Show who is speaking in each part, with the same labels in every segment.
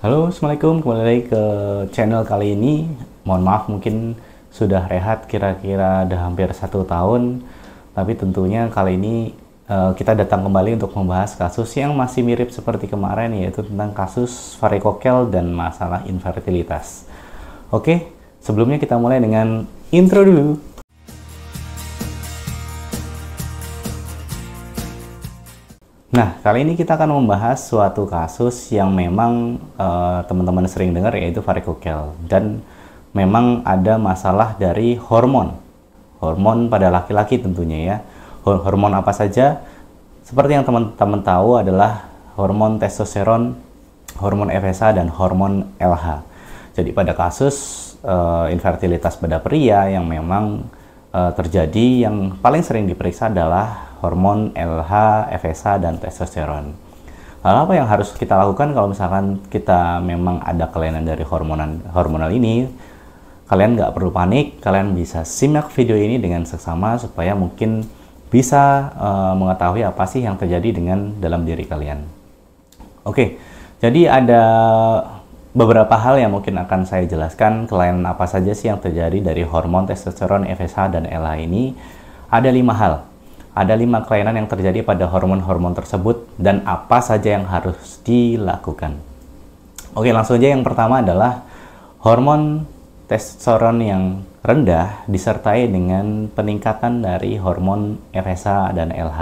Speaker 1: Halo, Assalamualaikum. Kembali lagi ke channel kali ini. Mohon maaf mungkin sudah rehat kira-kira udah hampir satu tahun. Tapi tentunya kali ini uh, kita datang kembali untuk membahas kasus yang masih mirip seperti kemarin yaitu tentang kasus varikokel dan masalah infertilitas. Oke, sebelumnya kita mulai dengan intro dulu. Nah, kali ini kita akan membahas suatu kasus yang memang eh, teman-teman sering dengar yaitu varikokel dan memang ada masalah dari hormon. Hormon pada laki-laki tentunya ya. Hormon apa saja? Seperti yang teman-teman tahu adalah hormon testosteron, hormon FSH dan hormon LH. Jadi pada kasus uh, infertilitas pada pria yang memang uh, terjadi yang paling sering diperiksa adalah hormon LH, FSH, dan testosteron. Lalu apa yang harus kita lakukan kalau misalkan kita memang ada kelainan dari hormonan hormonal ini? Kalian nggak perlu panik, kalian bisa simak video ini dengan seksama supaya mungkin bisa uh, mengetahui apa sih yang terjadi dengan dalam diri kalian. Oke, jadi ada beberapa hal yang mungkin akan saya jelaskan kelainan apa saja sih yang terjadi dari hormon testosteron, FSH dan LH ini ada lima hal. Ada lima kelainan yang terjadi pada hormon-hormon tersebut dan apa saja yang harus dilakukan. Oke, langsung aja yang pertama adalah hormon testosteron yang rendah disertai dengan peningkatan dari hormon FSH dan LH.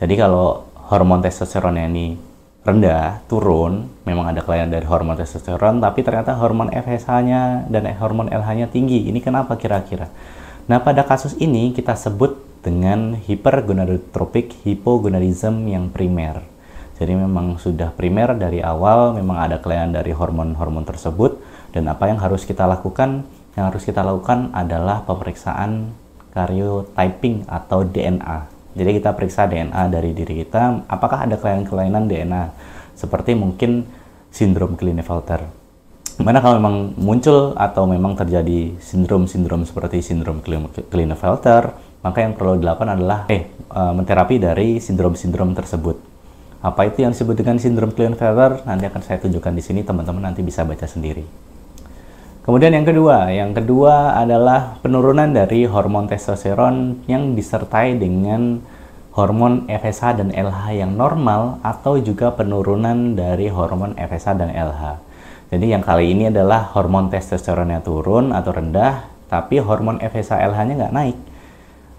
Speaker 1: Jadi kalau hormon testosteron ini rendah, turun, memang ada kelainan dari hormon testosteron, tapi ternyata hormon FSH-nya dan hormon LH-nya tinggi. Ini kenapa kira-kira? Nah, pada kasus ini kita sebut dengan hipergonadotropik hypogonadism yang primer. Jadi memang sudah primer dari awal, memang ada kelainan dari hormon-hormon tersebut, dan apa yang harus kita lakukan? Yang harus kita lakukan adalah pemeriksaan karyotyping atau DNA jadi kita periksa DNA dari diri kita, apakah ada kelainan-kelainan DNA seperti mungkin sindrom Klinefelter. Mana kalau memang muncul atau memang terjadi sindrom-sindrom seperti sindrom Klinefelter, maka yang perlu dilakukan adalah eh, eh menterapi dari sindrom-sindrom tersebut. Apa itu yang disebut dengan sindrom Klinefelter? Nanti akan saya tunjukkan di sini teman-teman nanti bisa baca sendiri. Kemudian yang kedua, yang kedua adalah penurunan dari hormon testosteron yang disertai dengan hormon FSH dan LH yang normal atau juga penurunan dari hormon FSH dan LH. Jadi yang kali ini adalah hormon testosteronnya turun atau rendah, tapi hormon FSH LH-nya nggak naik.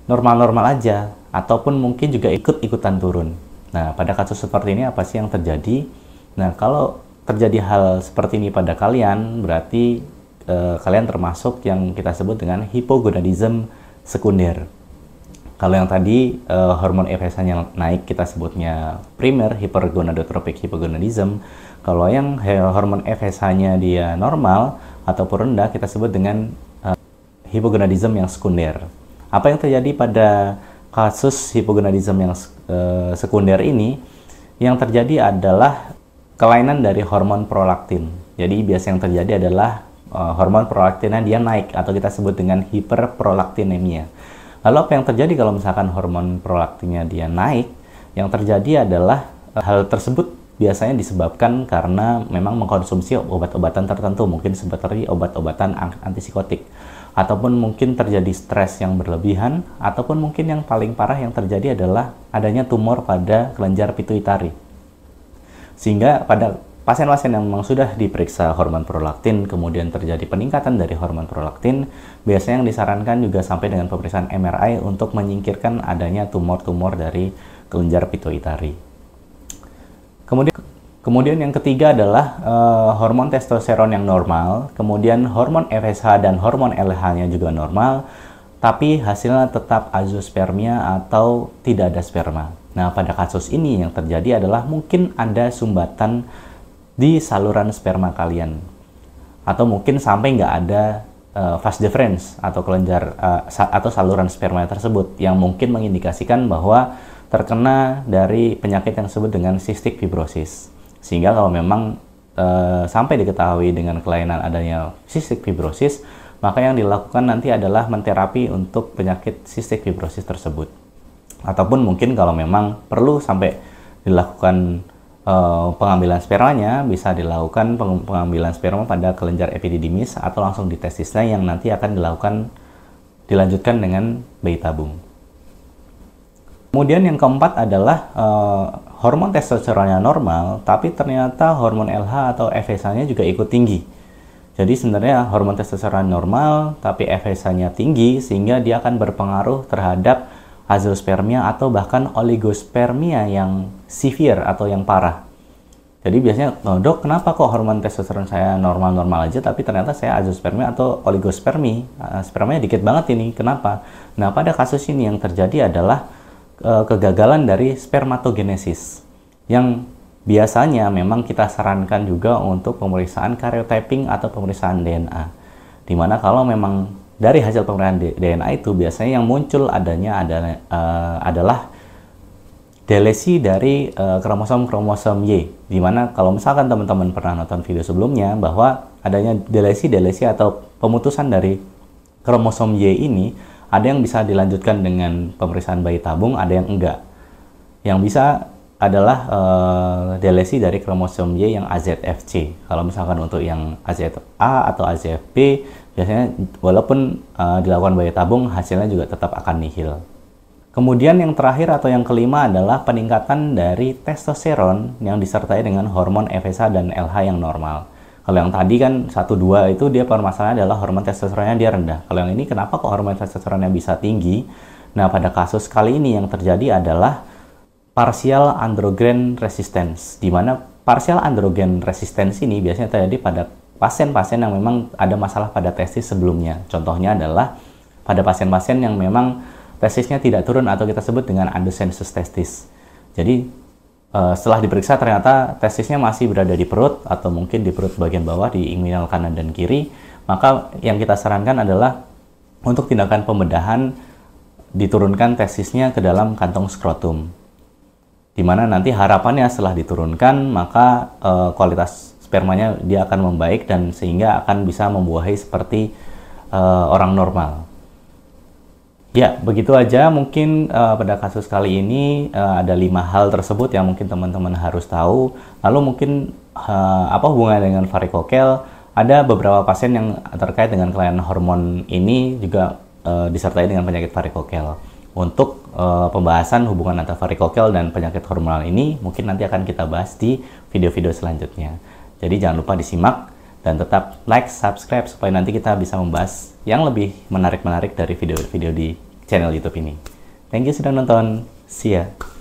Speaker 1: Normal-normal aja, ataupun mungkin juga ikut-ikutan turun. Nah, pada kasus seperti ini apa sih yang terjadi? Nah, kalau terjadi hal seperti ini pada kalian, berarti eh, kalian termasuk yang kita sebut dengan hipogonadism sekunder. Kalau yang tadi eh, hormon yang naik kita sebutnya primer hipergonadotropic hipogonadism. Kalau yang eh, hormon FSH-nya dia normal ataupun rendah kita sebut dengan eh, hipogonadism yang sekunder. Apa yang terjadi pada kasus hipogonadism yang eh, sekunder ini? Yang terjadi adalah kelainan dari hormon prolaktin. Jadi biasa yang terjadi adalah Eh, hormon prolaktinnya dia naik atau kita sebut dengan hiperprolaktinemia. Lalu apa yang terjadi kalau misalkan hormon prolaktinnya dia naik? Yang terjadi adalah eh, hal tersebut biasanya disebabkan karena memang mengkonsumsi obat-obatan tertentu, mungkin seperti obat-obatan antipsikotik ataupun mungkin terjadi stres yang berlebihan, ataupun mungkin yang paling parah yang terjadi adalah adanya tumor pada kelenjar pituitari. Sehingga pada Pasien-pasien yang memang sudah diperiksa hormon prolaktin, kemudian terjadi peningkatan dari hormon prolaktin, biasanya yang disarankan juga sampai dengan pemeriksaan MRI untuk menyingkirkan adanya tumor-tumor dari kelenjar pituitari. Kemudian Kemudian yang ketiga adalah uh, hormon testosteron yang normal, kemudian hormon FSH dan hormon LH-nya juga normal, tapi hasilnya tetap azospermia atau tidak ada sperma. Nah, pada kasus ini yang terjadi adalah mungkin ada sumbatan di saluran sperma kalian. Atau mungkin sampai nggak ada uh, fast difference atau kelenjar uh, sa atau saluran sperma tersebut yang mungkin mengindikasikan bahwa terkena dari penyakit yang disebut dengan cystic fibrosis. Sehingga kalau memang uh, sampai diketahui dengan kelainan adanya cystic fibrosis, maka yang dilakukan nanti adalah menterapi untuk penyakit cystic fibrosis tersebut. Ataupun mungkin kalau memang perlu sampai dilakukan Eh, pengambilan spermanya bisa dilakukan pengambilan sperma pada kelenjar epididymis atau langsung di testisnya yang nanti akan dilakukan dilanjutkan dengan bayi tabung. Kemudian yang keempat adalah uh, hormon testosteronnya normal, tapi ternyata hormon LH atau FSH-nya juga ikut tinggi. Jadi sebenarnya hormon testosteron normal, tapi FSH-nya tinggi, sehingga dia akan berpengaruh terhadap azospermia atau bahkan oligospermia yang severe atau yang parah. Jadi biasanya, oh, dok kenapa kok hormon testosteron saya normal-normal aja tapi ternyata saya azospermia atau oligospermi, ah, spermanya dikit banget ini, kenapa? Nah pada kasus ini yang terjadi adalah eh, kegagalan dari spermatogenesis yang biasanya memang kita sarankan juga untuk pemeriksaan karyotyping atau pemeriksaan DNA. Dimana kalau memang dari hasil pemeriksaan DNA itu biasanya yang muncul adanya adalah, eh, uh, adalah delesi dari uh, eh, kromosom kromosom Y. Dimana kalau misalkan teman-teman pernah nonton video sebelumnya bahwa adanya delesi delesi atau pemutusan dari kromosom Y ini ada yang bisa dilanjutkan dengan pemeriksaan bayi tabung, ada yang enggak. Yang bisa adalah uh, eh, delesi dari kromosom Y yang AZFC. Kalau misalkan untuk yang AZA atau AZFP, biasanya walaupun uh, dilakukan bayi tabung, hasilnya juga tetap akan nihil. Kemudian yang terakhir atau yang kelima adalah peningkatan dari testosteron yang disertai dengan hormon FSH dan LH yang normal. Kalau yang tadi kan 1-2 itu dia permasalahannya adalah hormon testosteronnya dia rendah. Kalau yang ini kenapa kok hormon testosteronnya bisa tinggi? Nah pada kasus kali ini yang terjadi adalah partial androgen resistance, di mana partial androgen resistance ini biasanya terjadi pada pasien-pasien yang memang ada masalah pada testis sebelumnya. Contohnya adalah pada pasien-pasien yang memang testisnya tidak turun atau kita sebut dengan undersensus testis. Jadi eh, setelah diperiksa ternyata testisnya masih berada di perut atau mungkin di perut bagian bawah di inguinal kanan dan kiri, maka yang kita sarankan adalah untuk tindakan pembedahan diturunkan testisnya ke dalam kantong skrotum. Dimana nanti harapannya setelah diturunkan maka e, kualitas spermanya dia akan membaik dan sehingga akan bisa membuahi seperti e, orang normal. Ya, begitu aja mungkin e, pada kasus kali ini e, ada lima hal tersebut yang mungkin teman-teman harus tahu. Lalu mungkin e, apa hubungannya dengan varikokel? Ada beberapa pasien yang terkait dengan kelainan hormon ini juga e, disertai dengan penyakit varikokel untuk uh, pembahasan hubungan antara varikokel dan penyakit hormonal ini mungkin nanti akan kita bahas di video-video selanjutnya. Jadi jangan lupa disimak dan tetap like, subscribe supaya nanti kita bisa membahas yang lebih menarik-menarik dari video-video di channel YouTube ini. Thank you sudah nonton. See ya.